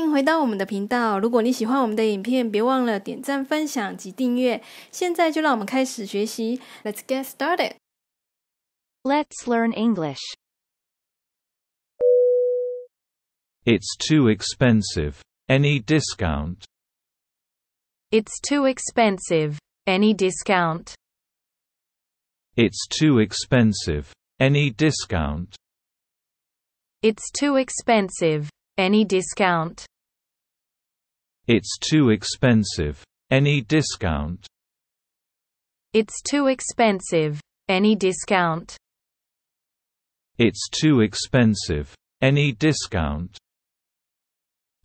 欢迎回到我们的频道。如果你喜欢我们的影片，别忘了点赞、分享及订阅。现在就让我们开始学习。Let's get started. Let's learn English. It's too expensive. Any discount? It's too expensive. Any discount? It's too expensive. Any discount? It's too expensive. Any discount? It's too expensive. Any discount? It's too expensive. Any discount? It's too expensive. Any discount?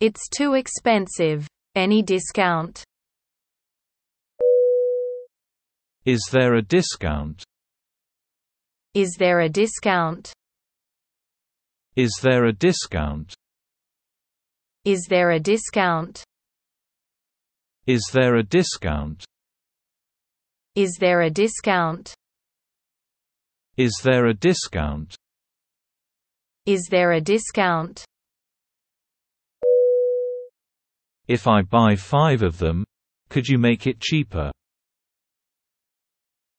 It's too expensive. Any discount? Is there a discount? Is there a discount? Is there a discount? Is there a discount? Is there a discount? Is there a discount? Is there a discount? Is there a discount? If I buy five of them, could you make it cheaper?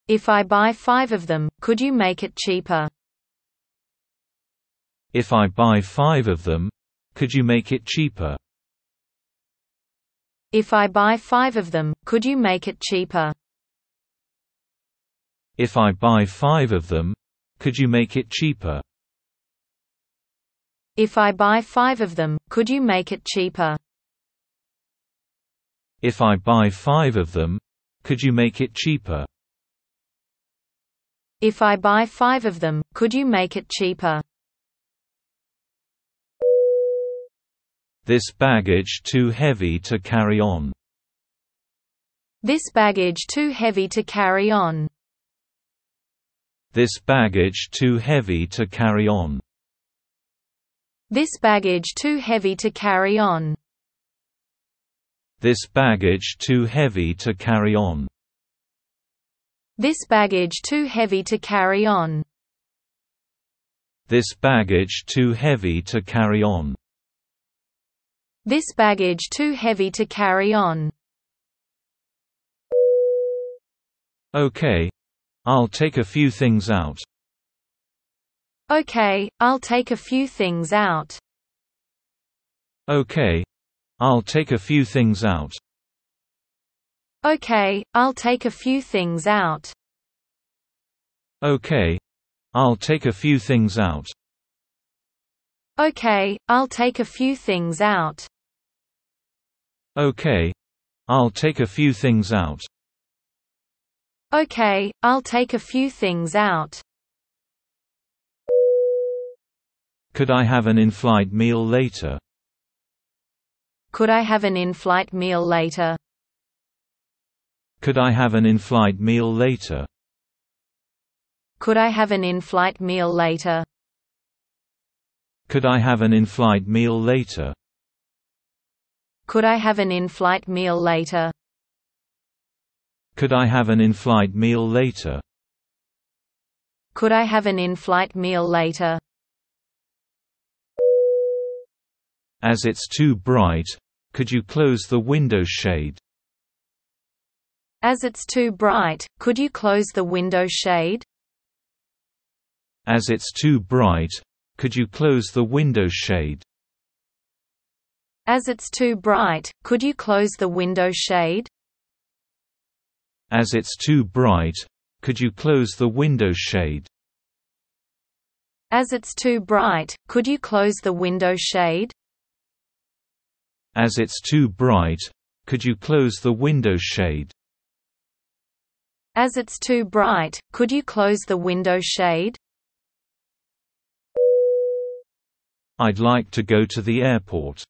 If I buy five of them, could you make it cheaper? If I buy five of them, could you make it cheaper? If I buy five of them, could you make it cheaper? If I buy five of them, could you make it cheaper? If I buy five of them, could you make it cheaper? If I buy five of them, could you make it cheaper? If I buy five of them, could you make it cheaper? This baggage too heavy to carry on. This baggage too heavy to carry on. This baggage too heavy to carry on. This baggage too heavy to carry on. This baggage too heavy to carry on. This baggage too heavy to carry on. This baggage too heavy to carry on. This baggage too heavy to carry on. Okay. I'll take a few things out. Okay, I'll take a few things out. Okay. I'll take a few things out. Okay, I'll take a few things out. Okay. I'll take a few things out. Okay, I'll take a few things out. Okay. I'll take a few things out. Okay, I'll take a few things out. Could I have an in-flight meal later? Could I have an in-flight meal later? Could I have an in-flight meal later? Could I have an in-flight meal later? Could I have an in-flight meal later? Could I have an in-flight meal later? Could I have an in-flight meal later? Could I have an in-flight meal later? As it's too bright, could you close the window shade? As it's too bright, could you close the window shade? As it's too bright, could you close the window shade? As it's too bright, could you close the window shade? As it's too bright, could you close the window shade? As it's too bright, could you close the window shade? As it's too bright, could you close the window shade? As it's too bright, could you close the window shade? I'd like to go to the airport.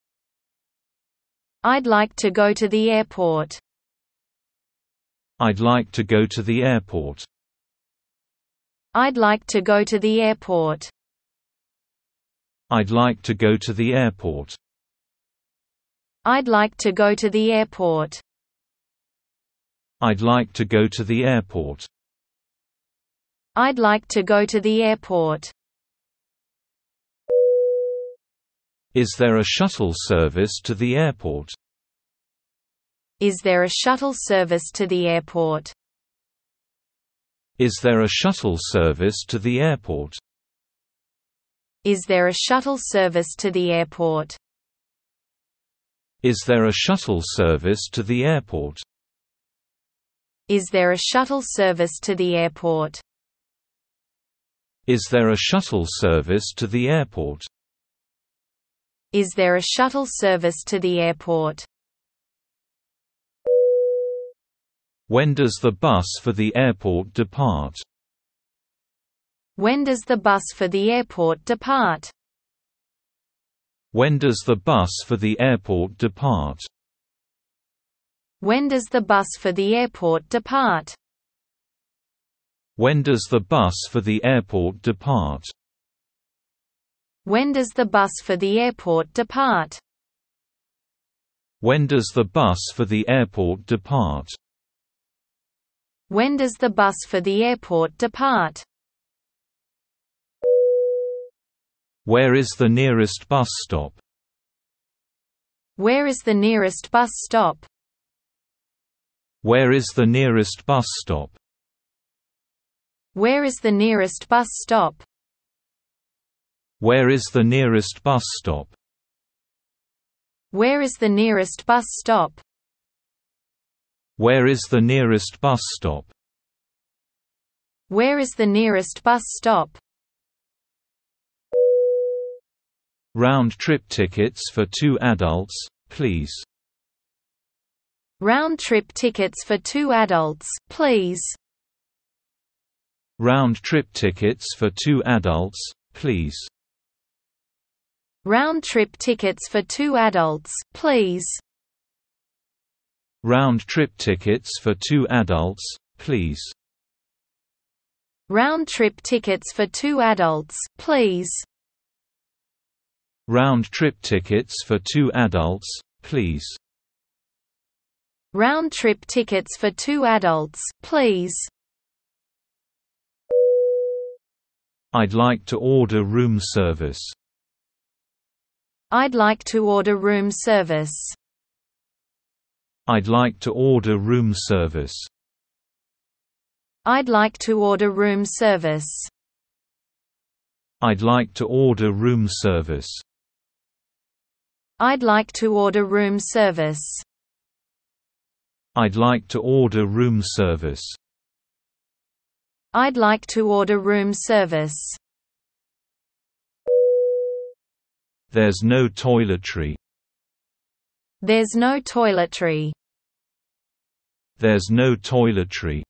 I'd like to go to the airport. I'd like to go to the airport. I'd like to go to the airport. I'd like to go to the airport. I'd like to go to the airport. I'd like to go to the airport. I'd like to go to the airport. Is there a shuttle service to the airport? Is there a shuttle service to the airport? Is there a shuttle service to the airport? Is there a shuttle service to the airport? Is there a shuttle service to the airport? Is there a shuttle service to the airport? Is there a shuttle service to the airport? Is there a shuttle service to the airport? When does the bus for the airport depart? When does the bus for the airport depart? When does the bus for the airport depart? When does the bus for the airport depart? When does the bus for the airport depart? When does the bus for the airport depart? When does the bus for the airport depart? When does the bus for the airport depart? Where is the nearest bus stop? Where is the nearest bus stop? Where is the nearest bus stop? Where is the nearest bus stop? Where is the nearest bus stop? Where is the nearest bus stop? Where is the nearest bus stop? Where is the nearest bus stop? Round trip tickets for two adults, please. Round trip tickets for two adults, please. Round trip tickets for two adults, please. Round-trip tickets for two adults, please. Round-trip tickets for two adults, please. Round-trip tickets for two adults, please. Round-trip tickets for two adults, please. Round-trip tickets for two adults, please. I'd like to order room service. I'd like to order room service. I'd like to order room service. I'd like to order room service. I'd like to order room service. I'd like to order room service. I'd like to order room service. I'd like to order room service. There's no toiletry. There's no toiletry. There's no toiletry.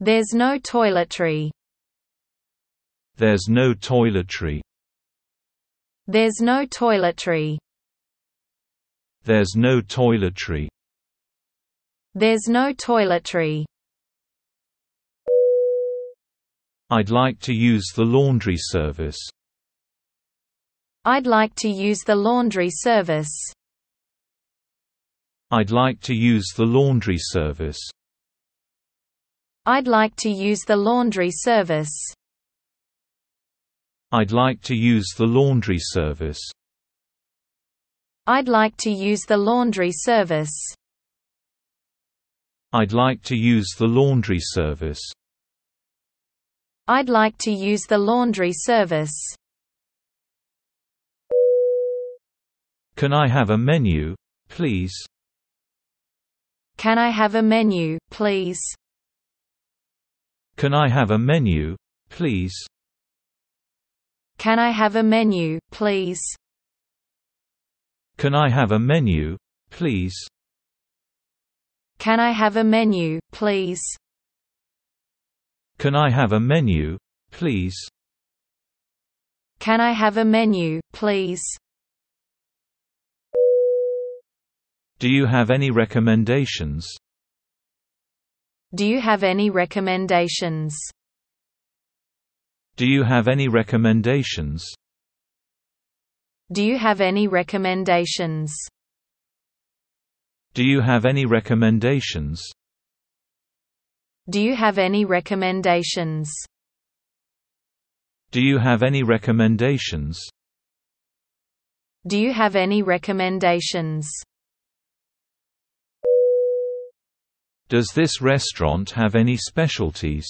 There's no toiletry. There's no toiletry. There's no toiletry. There's no toiletry. There's no toiletry. I'd like to use the laundry service. I'd like to use the laundry service. I'd like to use the laundry service. I'd like to use the laundry service. I'd like to use the laundry service. I'd like to use the laundry service. I'd like to use the laundry service. I'd like to use the laundry service. Can I have a menu, please? Can I have a menu, please? Can I have a menu, please? Can I have a menu, please? Can I have a menu, please? Can I have a menu, please? Can I have a menu, please? Can I have a menu, please? Do you have any recommendations? Do you have any recommendations? Do you have any recommendations? Do you have any recommendations? Do you have any recommendations? Do you have any recommendations? Do you have any recommendations? Do you have any recommendations? Does this restaurant have any specialties?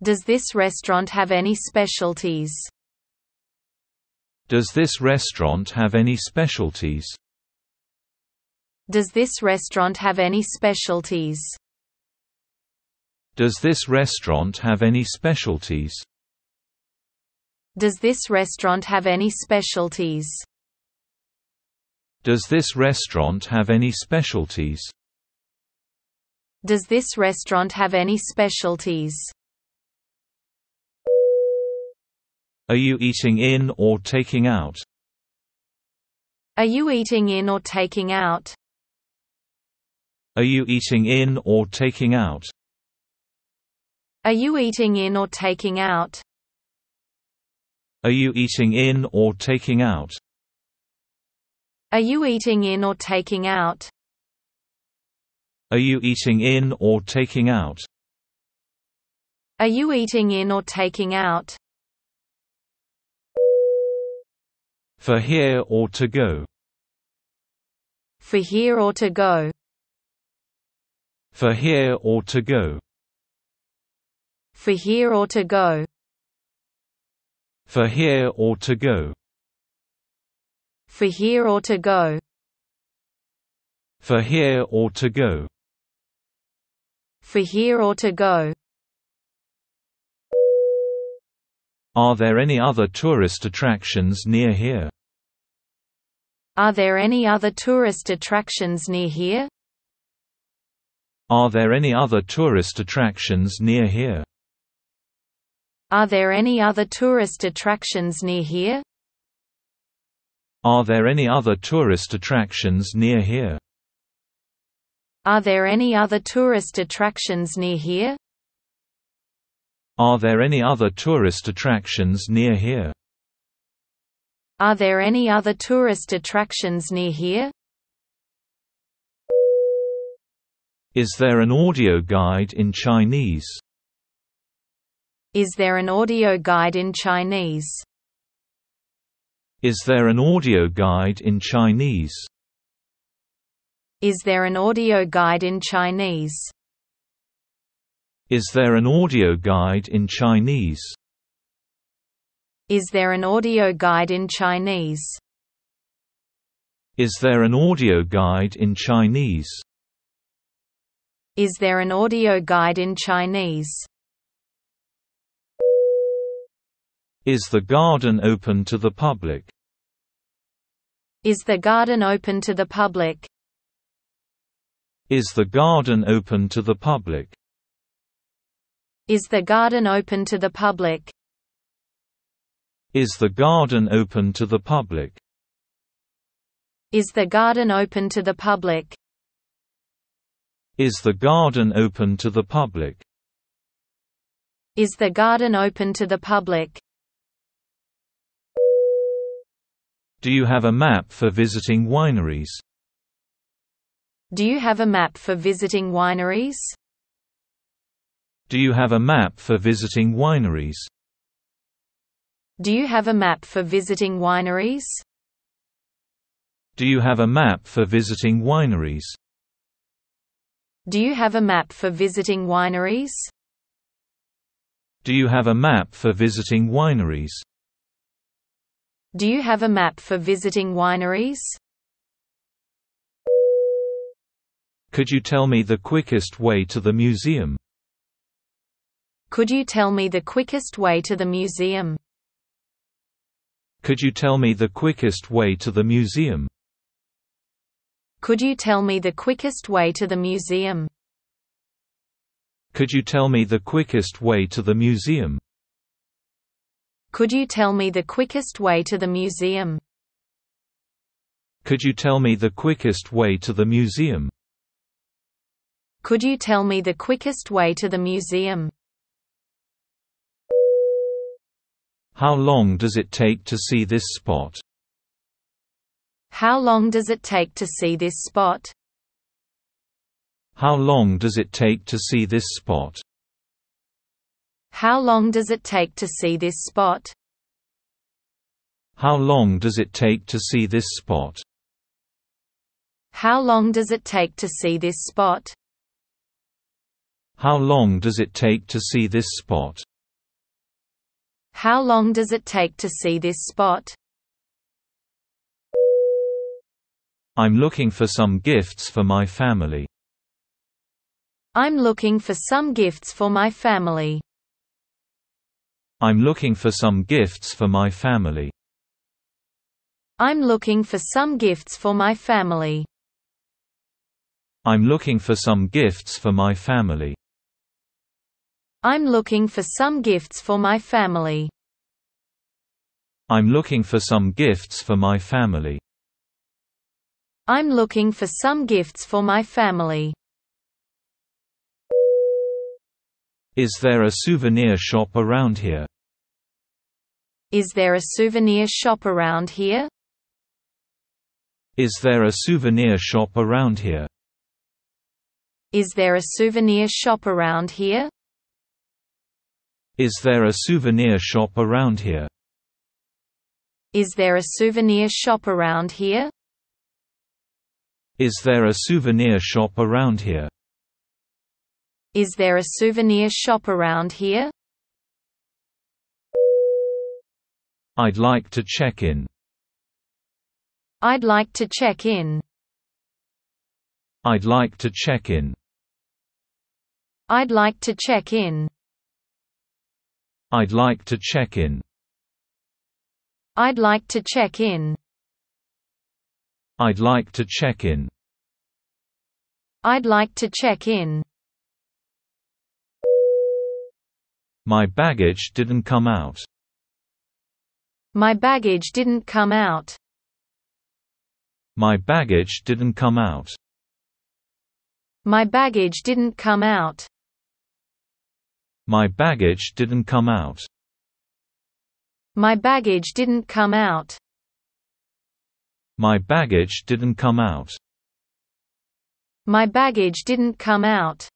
Does this restaurant have any specialties? Does this restaurant have any specialties? Does this restaurant have any specialties? Does this restaurant have any specialties? Does this restaurant have any specialties? Does this restaurant have any specialties? Does this restaurant have any specialties? Are you eating in or taking out? Are you eating in or taking out? Are you eating in or taking out? Are you eating in or taking out? Are you eating in or taking out? Are you eating in or taking out? Are you eating in or taking out? Are you eating in or taking out? For here or to go. For here or to go. For here or to go. For here or to go. For here or to go. For here or to go. For here or to go for here or to go. Are there any other tourist attractions near here? Are there any other tourist attractions near here? Are there any other tourist attractions near here? Are there any other tourist attractions near here? Are there any other tourist attractions near here? Are there any other tourist attractions near here? Are there any other tourist attractions near here? Are there any other tourist attractions near here? Is there an audio guide in Chinese? Is there an audio guide in Chinese? Is there an audio guide in Chinese? Is there an audio guide in Chinese? Is there an audio guide in Chinese? Is there an audio guide in Chinese? Is there an audio guide in Chinese? Is there an audio guide in Chinese? Is the garden open to the public? Is the garden open to the public? Is the garden open to the public? Is the garden open to the public? Is the garden open to the public? Is the garden open to the public? Is the garden open to the public? Is the garden open to the public? Do you have a map for visiting wineries? Do you have a map for visiting wineries? Do you have a map for visiting wineries? Do you have a map for visiting wineries? Do you have a map for visiting wineries? Do you have a map for visiting wineries? Do you have a map for visiting wineries? Do you have a map for visiting wineries? Could you tell me the quickest way to the museum? Could you tell me the quickest way to the museum? Could you tell me the quickest way to the museum? Could you tell me the quickest way to the museum? Could you tell me the quickest way to the museum? Could you tell me the quickest way to the museum? Could you tell me the quickest way to the museum? Could you tell me the quickest way to the museum? How long does it take to see this spot? How long does it take to see this spot? How long does it take to see this spot? How long does it take to see this spot? How long does it take to see this spot? How long does it take to see this spot? How long does it take to see this spot? How long does it take to see this spot? I'm looking for some gifts for my family. I'm looking for some gifts for my family. I'm looking for some gifts for my family. I'm looking for some gifts for my family. I'm looking for some gifts for my family. I'm looking for some gifts for my family. I'm looking for some gifts for my family. I'm looking for some gifts for my family. Is there a souvenir shop around here? Is there a souvenir shop around here? Is there a souvenir shop around here? Is there a souvenir shop around here? Is there a souvenir shop around here? Is there a souvenir shop around here? Is there a souvenir shop around here? Is there a souvenir shop around here? I'd like to check in. I'd like to check in. I'd like to check in. I'd like to check in. I'd like to check in. I'd like to check in. I'd like to check in. I'd like to check in. My baggage didn't come out. My baggage didn't come out. My baggage didn't come out. My baggage didn't come out. My baggage didn't come out. My baggage didn't come out. My baggage didn't come out. My baggage didn't come out.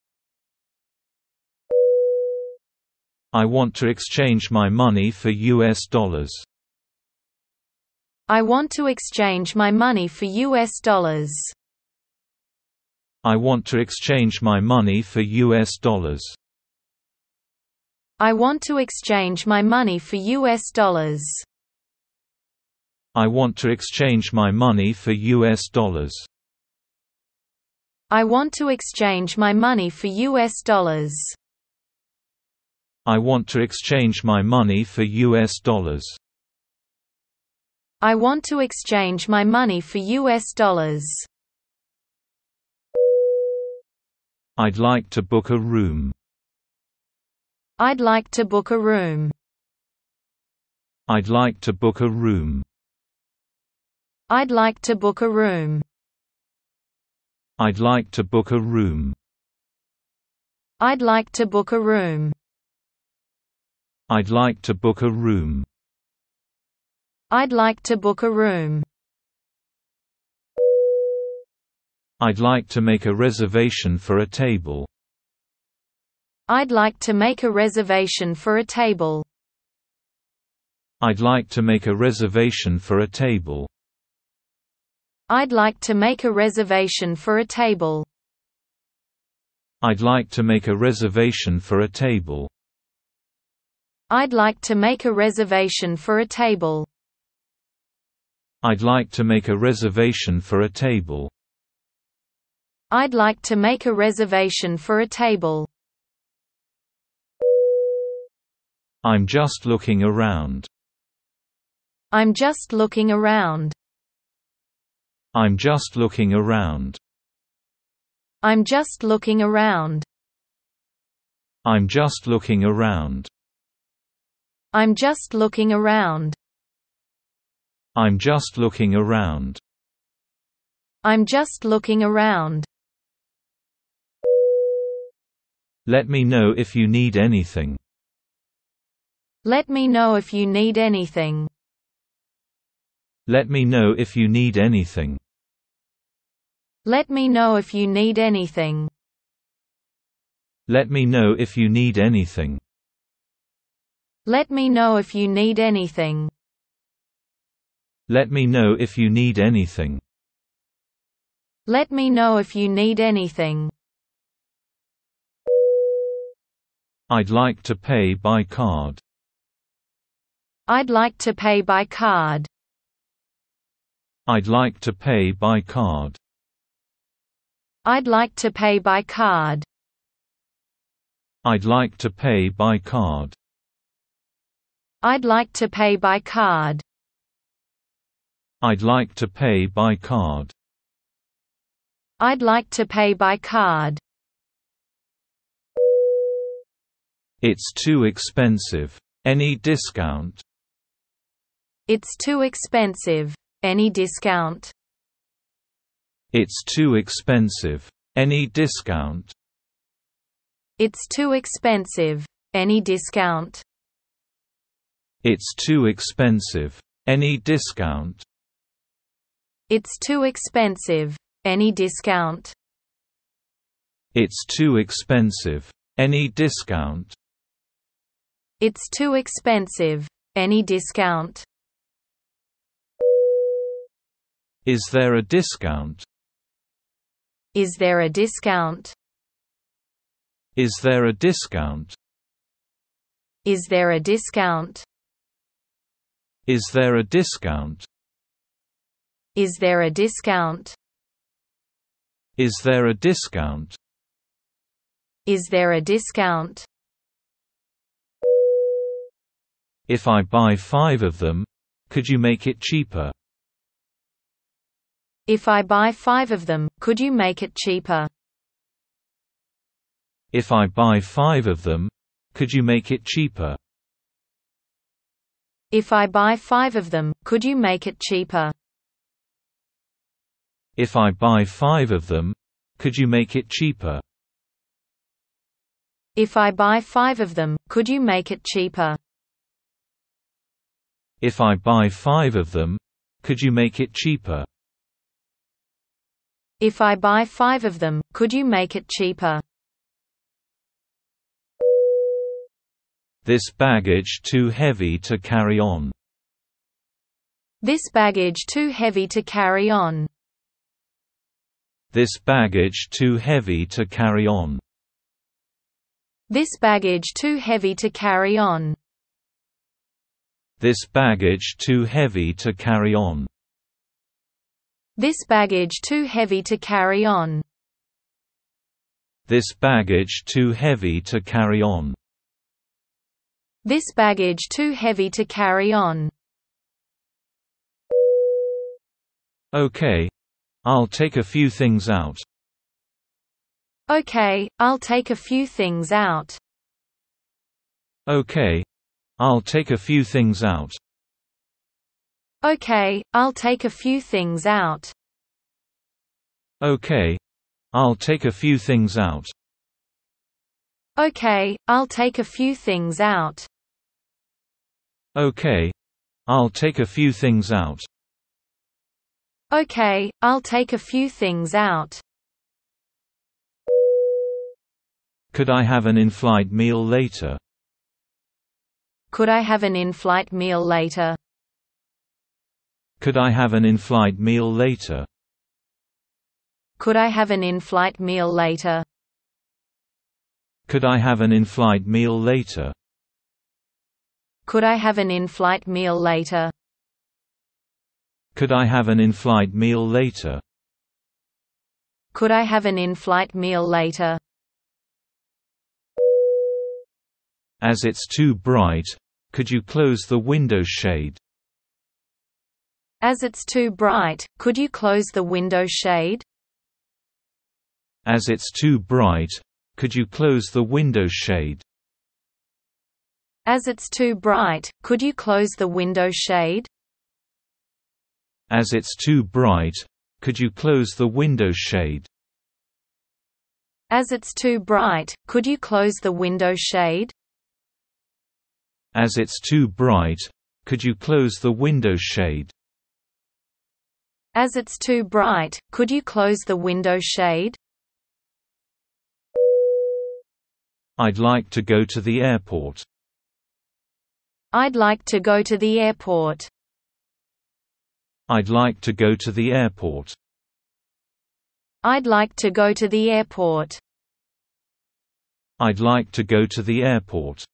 I want to exchange my money for US dollars. I want to exchange my money for US dollars. I want to exchange my money for US dollars. I want to exchange my money for US dollars. I want to exchange my money for US dollars. I want to exchange my money for US dollars. I want to exchange my money for US dollars. I want to exchange my money for US dollars. I'd like to book a room. I'd like to book a room. I'd like to book a room. I'd like to book a room. I'd like to book a room. I'd like to book a room. I'd like to book a room. I'd like to book a room. I'd like to make a reservation for a table. I'd like to make a reservation for a table. I'd like to make a reservation for a table. I'd like to make a reservation for a table. I'd like to make a reservation for a table. I'd like to make a reservation for a table. I'd like to make a reservation for a table. I'd like to make a reservation for a table. I'm just looking around. I'm just looking around. I'm just looking around. I'm just looking around. I'm just looking around. I'm just looking around. I'm just looking around. I'm just looking around. Let me know if you need anything. Let me know if you need anything. Let me know if you need anything. Let me know if you need anything. Let me know if you need anything. Let me know if you need anything. Let me know if you need anything. Let me know if you need anything. I'd like to pay by card. I'd like to pay by card. I'd like to pay by card. I'd like to pay by card. I'd like to pay by card. I'd like to pay by card. I'd like to pay by card. I'd like to pay by card. It's too expensive. Any discount? It's too expensive. Any discount? It's too expensive. Any discount? It's too expensive. Any discount? It's too expensive. Any discount? It's too expensive. Any discount? It's too expensive. Any discount? It's too expensive. Any discount? Is there a discount? Is there a discount? Is there a discount? Is there a discount? Is there a discount? Is there a discount? Is there a discount? Is there a discount? If I buy five of them, could you make it cheaper? If I buy five of them, could you make it cheaper? If I buy five of them, could you make it cheaper? If I buy five of them, could you make it cheaper? If I buy five of them, could you make it cheaper? If I buy five of them, could you make it cheaper? If I buy five of them, could you make it cheaper? If I buy five of them, could you make it cheaper? This baggage too heavy to carry on. This baggage too heavy to carry on. This baggage too heavy to carry on. This baggage too heavy to carry on. This baggage too heavy to carry on. This baggage too heavy to carry on. This baggage too heavy to carry on. This baggage too heavy to carry on. Okay. I'll take a few things out. Okay, I'll take a few things out. Okay. I'll take a few things out. Okay, I'll take a few things out. Okay. I'll take a few things out. Okay, I'll take a few things out. Okay. I'll take a few things out. Okay, I'll take a few things out. Could I have an in-flight meal later? Could I have an in-flight meal later? Could I have an in-flight meal later? Could I have an in-flight meal later? Could I have an in-flight meal later? Could I have an in-flight meal later? Could I have an in-flight meal later? Could I have an in-flight meal later? As it's too bright, could you close the window shade? As it's too bright, could you close the window shade? As it's too bright, could you close the window shade? As it's too bright, could you close the window shade? As it's too bright, could you close the window shade? As it's too bright, could you close the window shade? As it's too bright, could you close the window shade? As it's too bright, could you close the window shade? I'd like to go to the airport. I'd like to go to the airport. I'd like to go to the airport. I'd like to go to the airport. I'd like to go to the airport.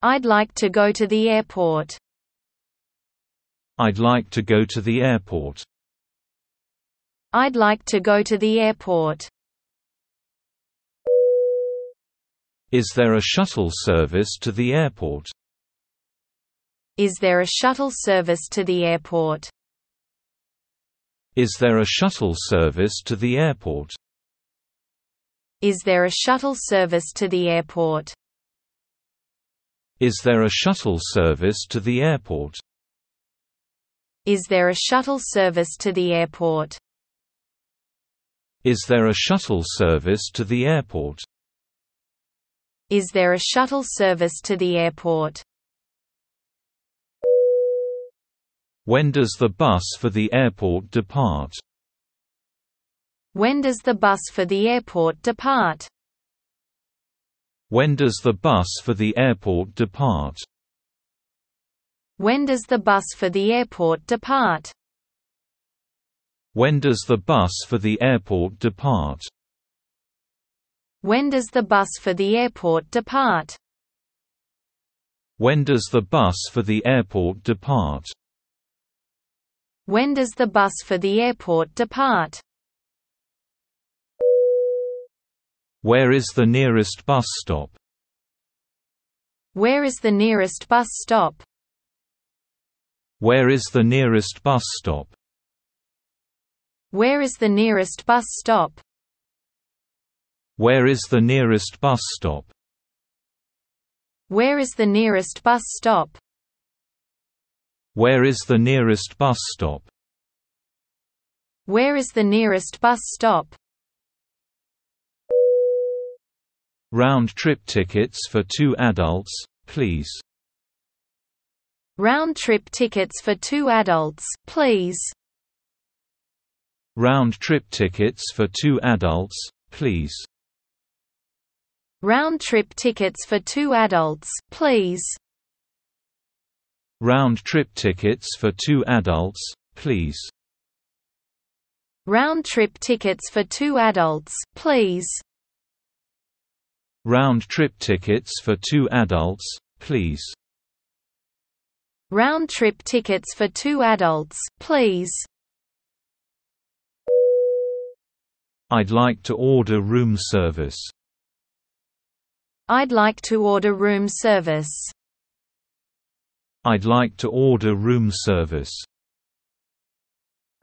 I'd like to go to the airport. I'd like to go to the airport. I'd like to go to the airport. Is there a shuttle service to the airport? Is there a shuttle service to the airport? Is there a shuttle service to the airport? Is there a shuttle service to the airport? Is there a shuttle service to the airport? Is there a shuttle service to the airport? Is there a shuttle service to the airport? Is there a shuttle service to the airport? When does the bus for the airport depart? When does the bus for the airport depart? When does the bus for the airport depart? When does the bus for the airport depart? When does the bus for the airport depart? When does the bus for the airport depart? When does the bus for the airport depart? When does the bus for the airport depart? Where is the nearest bus stop? Where is the nearest bus stop? Where is the nearest bus stop? Where is the nearest bus stop? Where is the nearest bus stop? Where is the nearest bus stop? Where is the nearest bus stop? Where is the nearest bus stop? Round trip tickets for two adults, please. Round-trip tickets for two adults, please. Round-trip tickets for two adults, please. Round-trip tickets for two adults, please. Round-trip tickets for two adults, please. Round-trip tickets for two adults, please. Round-trip tickets for two adults, please. Round-trip tickets for two adults, please. I'd like to order room service. I'd like to order room service. I'd like to order room service.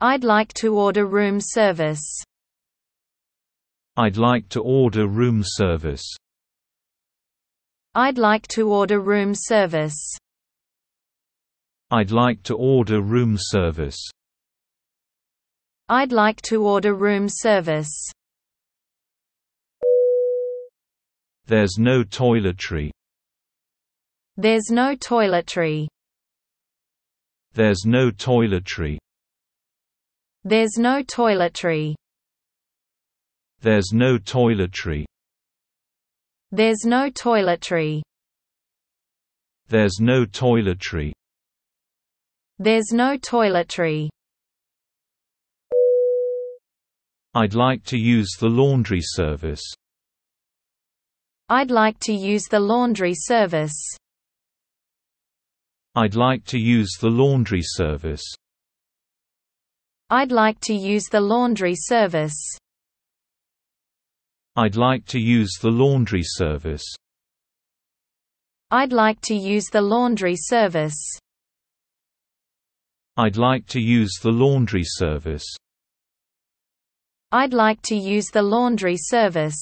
I'd like to order room service. I'd like to order room service. I'd like to order room service. I'd like to order room service. I'd like to order room service. There's no toiletry. There's no toiletry. There's no toiletry. There's no toiletry. There's no toiletry. There's no toiletry. There's no toiletry. There's no toiletry. I'd like to use the laundry service. I'd like to use the laundry service. I'd like to use the laundry service. I'd like to use the laundry service. I'd like to use the laundry service. I'd like to use the laundry service. I'd like to use the laundry service. I'd like to use the laundry service.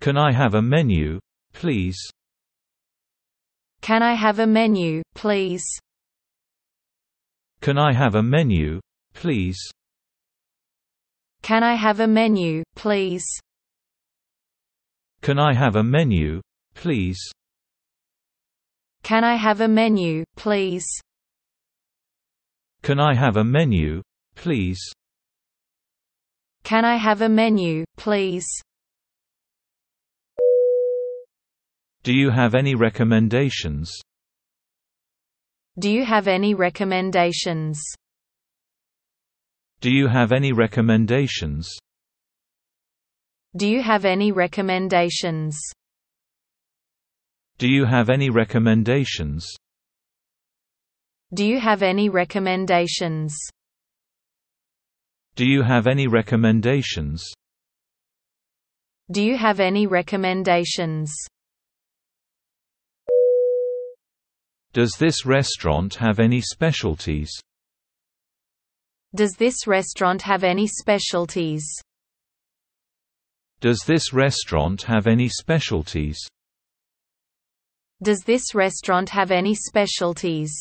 Can I have a menu, please? Can I have a menu, please? Can I have a menu, please? Can I have a menu, please? Can I have a menu, please? Can I have a menu, please? Can I have a menu, please? Can I have a menu, please? Do you have any recommendations? Do you have any recommendations? Do you have any recommendations? Do you have any recommendations? Do you have any recommendations? Do you have any recommendations? Do you have any recommendations? Do you have any recommendations? Does this restaurant have any specialties? Does this restaurant have any specialties? Does this restaurant have any specialties? Does this restaurant have any specialties?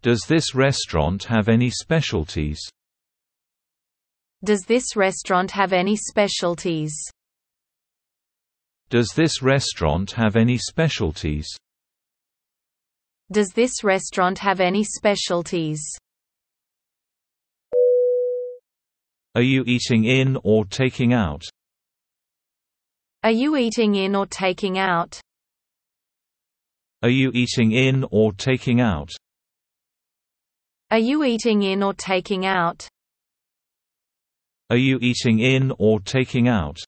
Does this restaurant have any specialties? Does this restaurant have any specialties? Does this restaurant have any specialties? Does this restaurant have any specialties? Are you eating in or taking out? Are you eating in or taking out? Are you eating in or taking out? Are you eating in or taking out? Are you eating in or taking out?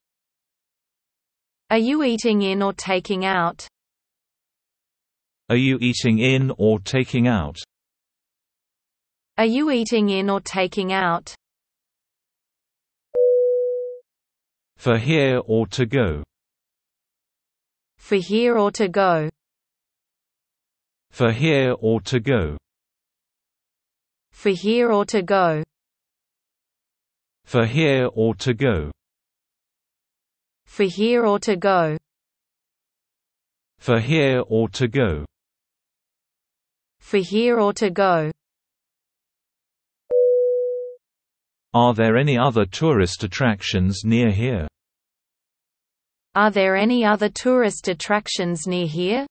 Are you eating in or taking out? Are you eating in or taking out? Are you eating in or taking out? For here or to go. For here or to go. For here or to go. For here or to go. For here or to go. For here or to go. For here or to go. For here or to go. Are there any other tourist attractions near here? Are there any other tourist attractions near here?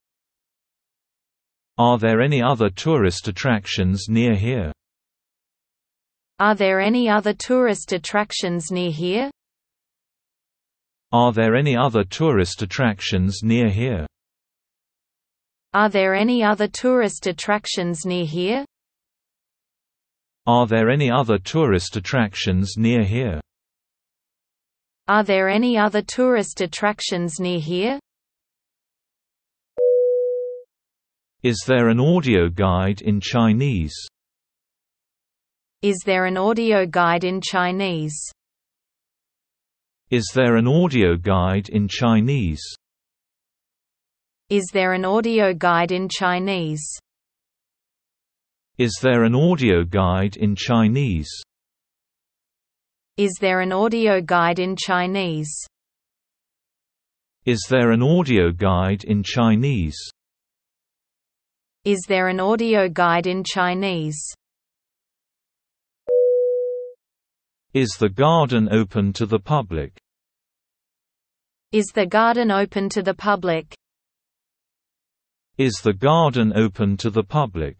Are there any other tourist attractions near here? Are there any other tourist attractions near here? Are there any other tourist attractions near here? Are there any other tourist attractions near here? Are there any other tourist attractions near here? Are there any other tourist attractions near here? Is there an audio guide in Chinese? Is there an audio guide in Chinese? Is there an audio guide in Chinese? Is there an audio guide in Chinese? Is there an audio guide in Chinese? Is there an audio guide in Chinese? Is there an audio guide in Chinese? Is there an audio guide in Chinese? Is the garden open to the public? Is the garden open to the public? Is the garden open to the public?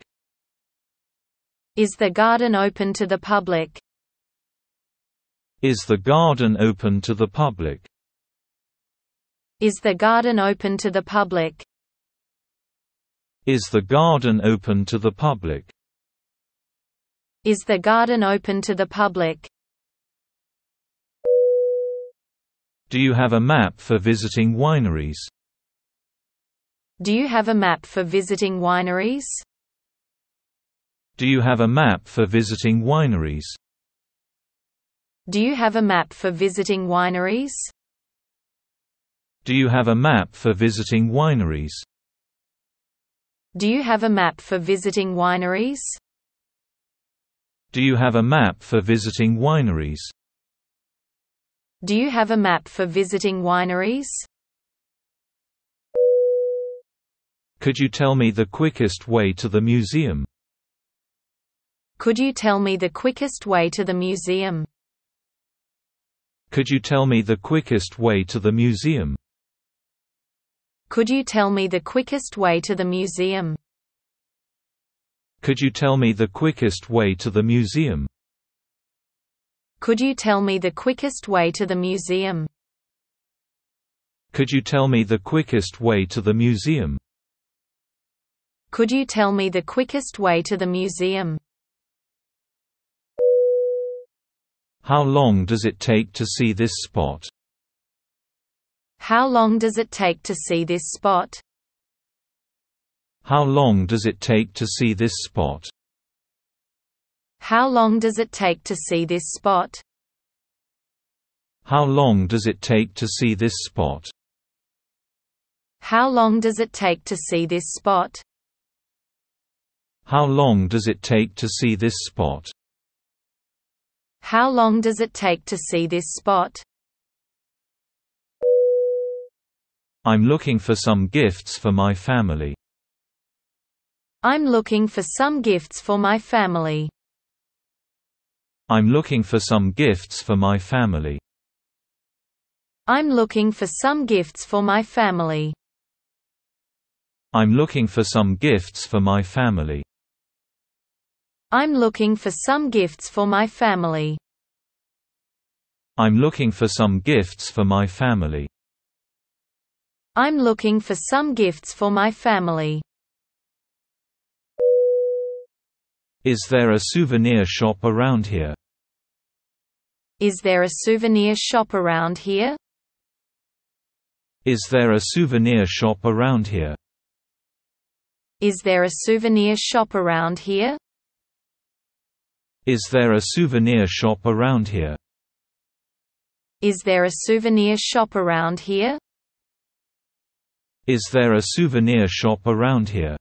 Is the garden open to the public? Is the garden open to the public? Is the garden open to the public? Is the garden open to the public? Is the garden open to the public? Do you have a map for visiting wineries? Do you have a map for visiting wineries? Do you have a map for visiting wineries? Do you have a map for visiting wineries? Do you have a map for visiting wineries? Do you have a map for visiting wineries? Do you have a map for visiting wineries? Do you have a map for visiting wineries? Could you tell me the quickest way to the museum? Could you tell me the quickest way to the museum? Could you tell me the quickest way to the museum? Could you tell me the quickest way to the museum? Could you tell me the quickest way to the museum? Could you tell me the quickest way to the museum? Could you tell me the quickest way to the museum? Could you tell me the quickest way to the museum? How long does it take to see this spot? How long does it take to see this spot? How long does it take to see this spot? How long does it take to see this spot? How long does it take to see this spot? How long does it take to see this spot? How long does it take to see this spot? How long does it take to see this spot? I'm looking for some gifts for my family. I'm looking for some gifts for my family. I'm looking for some gifts for my family. I'm looking for some gifts for my family. I'm looking for some gifts for my family. I'm looking for some gifts for my family. I'm looking for some gifts for my family. I'm looking for some gifts for my family. Is there a souvenir shop around here? Is there a souvenir shop around here? Is there a souvenir shop around here? Is there a souvenir shop around here? Is there a souvenir shop around here? Is there a souvenir shop around here? Is there a souvenir shop around here?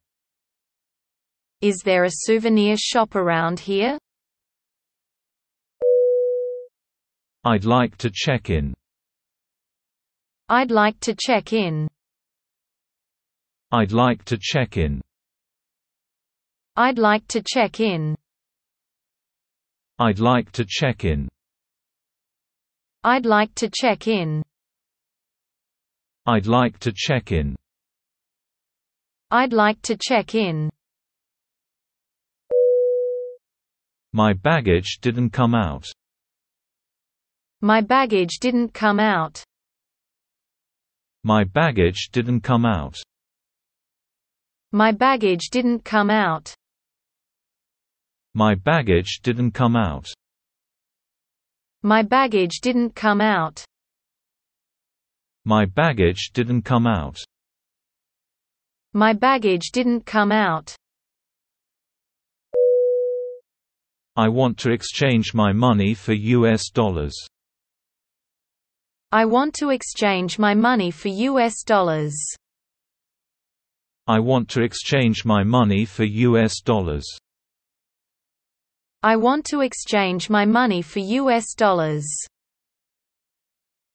Is there a souvenir shop around here? I'd like to check in. I'd like to check in. I'd like to check in. I'd like to check in. I'd like to check in. I'd like to check in. I'd like to check in. I'd like to check in. My baggage didn't come out. My baggage didn't come out. My baggage didn't come out. My baggage didn't come out. My baggage didn't come out. My baggage didn't come out. My baggage didn't come out. My baggage didn't come out. I want to exchange my money for US dollars. I want to exchange my money for US dollars. I want to exchange my money for US dollars. I want to exchange my money for US dollars.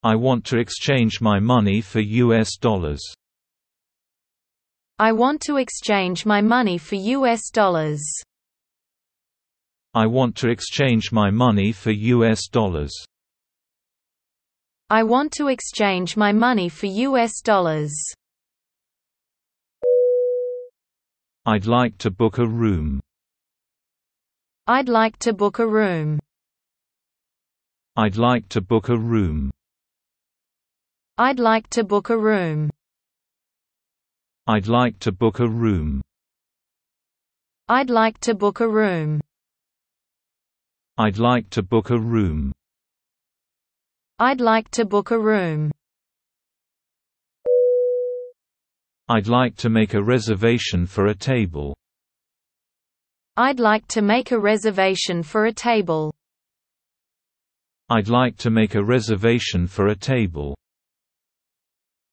I want to exchange my money for US dollars. I want to exchange my money for US dollars. I want to exchange my money for US dollars. I want to exchange my money for US dollars. I'd like to book a room. I'd like to book a room. I'd like to book a room. I'd like to book a room. I'd like to book a room. I'd like to book a room. I'd like to book a room. I'd like to book a room. I'd like to make a reservation for a table. I'd like to make a reservation for a table. I'd like to make a reservation for a table.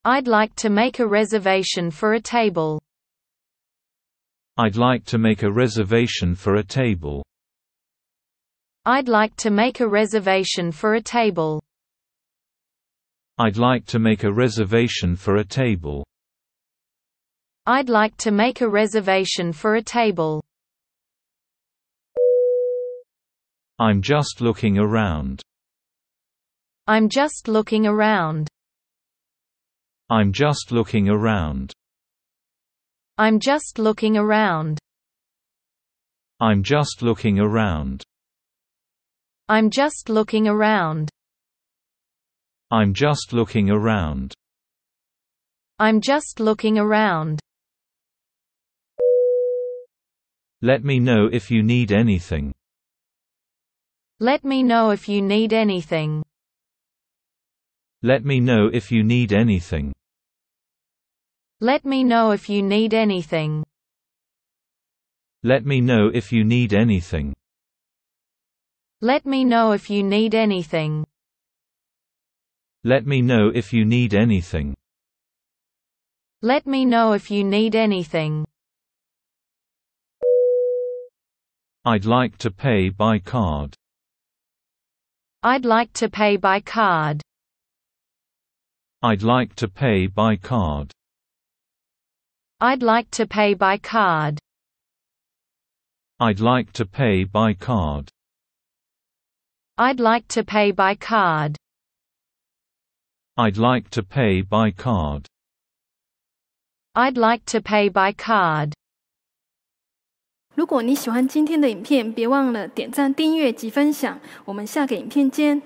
I'd like to make a reservation for a table. I'd like to make a reservation for a table. I'd like to make a reservation for a table. I'd like to make a reservation for a table. I'd like to make a reservation for a table. I'm just looking around. I'm just looking around. I'm just looking around. I'm just looking around. I'm just looking around. I'm just looking around. I'm just looking around. I'm just looking around. Let me know if you need anything. Let me know if you need anything. Let me know if you need anything. Let me know if you need anything. Let me know if you need anything. Let me know if you need anything. Let me know if you need anything. Let me know if you need anything. I'd like to pay by card. I'd like to pay by card. I'd like to pay by card. I'd like to pay by card. I'd like to pay by card. I'd like to pay by card. I'd like to pay by card. I'd like to pay by card. 如果你喜欢今天的影片，别忘了点赞、订阅及分享。我们下个影片见。